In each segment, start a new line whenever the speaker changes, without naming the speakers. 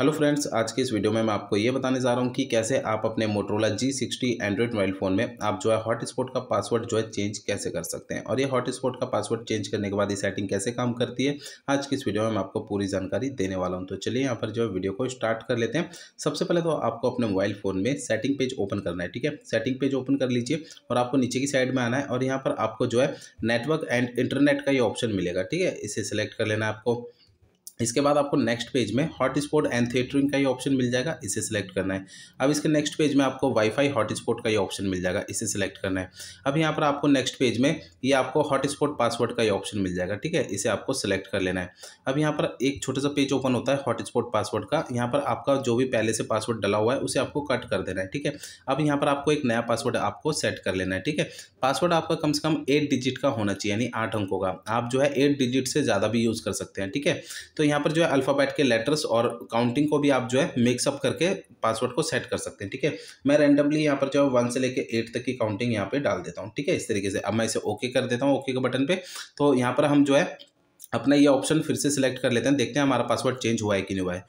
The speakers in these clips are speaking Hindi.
हेलो फ्रेंड्स आज के इस वीडियो में मैं आपको ये बताने जा रहा हूँ कि कैसे आप अपने Motorola G sixty Android mobile phone में आप जो है हॉटस्पॉट का पासवर्ड जो है चेंज कैसे कर सकते हैं और ये हॉटस्पॉट का पासवर्ड चेंज करने के बाद ये सेटिंग कैसे काम करती है आज की इस वीडियो में मैं आपको पूरी जानकारी देने वाला हूँ तो चलिए यहाँ पर जो है वीडियो को स्टार्ट कर लेते हैं सबसे पहले तो आपको अपने मोबाइल फ़ोन में सेटिंग पेज ओपन करना है ठीक है सेटिंग पेज ओपन कर लीजिए और आपको नीचे की साइड में आना है और यहाँ पर आपको जो है नेटवर्क एंड इंटरनेट का ये ऑप्शन मिलेगा ठीक है इसे सेलेक्ट कर लेना है आपको इसके बाद आपको नेक्स्ट पेज में हॉट स्पॉट एंड थिएटरिंग का ये ऑप्शन मिल जाएगा इसे सिलेक्ट करना है अब इसके नेक्स्ट पेज में आपको वाईफाई हॉट स्पॉट का ये ऑप्शन मिल जाएगा इसे सिलेक्ट करना है अब यहाँ पर आपको नेक्स्ट पेज में ये आपको हॉट स्पॉट पासवर्ड का ये ऑप्शन मिल जाएगा ठीक है इसे आपको सिलेक्ट कर लेना है अब यहाँ पर एक छोटा सा पेज ओपन होता है हॉट स्पॉट पासवर्ड का यहाँ पर आपका जो भी पहले से पासवर्ड डला हुआ है उसे आपको कट कर देना है ठीक है अब यहाँ पर आपको एक नया पासवर्ड आपको सेट कर लेना है ठीक है पासवर्ड आपका कम से कम एट डिजिट का होना चाहिए यानी आठ अंकों का आप जो है एट डिजिट से ज़्यादा भी यूज़ कर सकते हैं ठीक है तो यहाँ पर जो है अल्फ़ाबेट के लेटर्स और काउंटिंग को भी आप जो है मिक्सअप करके पासवर्ड को सेट कर सकते हैं ठीक है मैं रैंडमली यहाँ पर जो है वन से लेकर एट तक की काउंटिंग यहाँ पे डाल देता हूँ ठीक है इस तरीके से अब मैं इसे ओके कर देता हूँ ओके के बटन पर तो यहाँ पर हम जो है अपना ये ऑप्शन फिर से सिलेक्ट कर लेते हैं देखते हैं हमारा पासवर्ड चेंज हुआ है कि नहीं हुआ है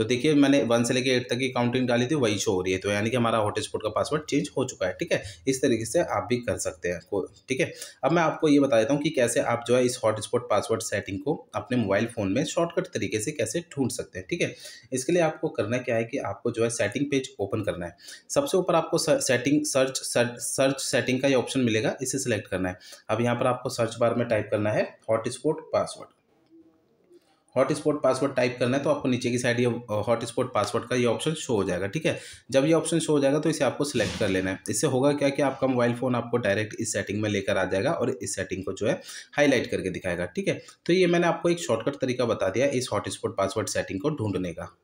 तो देखिए मैंने वन से लेकर एट तक की काउंटिंग डाली थी वही शो हो रही है तो यानी कि हमारा स्पॉट का पासवर्ड चेंज हो चुका है ठीक है इस तरीके से आप भी कर सकते हैं ठीक है अब मैं आपको ये बता देता हूँ कि कैसे आप जो है इस हॉटस्पॉट पासवर्ड सेटिंग को अपने मोबाइल फ़ोन में शॉर्टकट तरीके से कैसे ढूंढ सकते हैं ठीक है इसके लिए आपको करना क्या है कि आपको जो है सेटिंग पेज ओपन करना है सबसे ऊपर आपको सेटिंग सर्च सर्च सेटिंग का ये ऑप्शन मिलेगा इसे सिलेक्ट करना है अब यहाँ पर आपको सर्च बार में टाइप करना है hotspot password hotspot password type करना है तो आपको नीचे की साइड ये हॉटस्पॉट पासवर्ड का ये ऑप्शन शो हो जाएगा ठीक है जब ये ऑप्शन शो हो जाएगा तो इसे आपको सिलेक्ट कर लेना है इससे होगा क्या कि आपका मोबाइल फ़ोन आपको डायरेक्ट इस सेटिंग में लेकर आ जाएगा और इस सेटिंग को जो है हाईलाइट करके दिखाएगा ठीक है तो ये मैंने आपको एक शॉर्टकट तरीका बता दिया इस हॉटस्पॉट पासवर्ड सेटिंग को ढूंढने का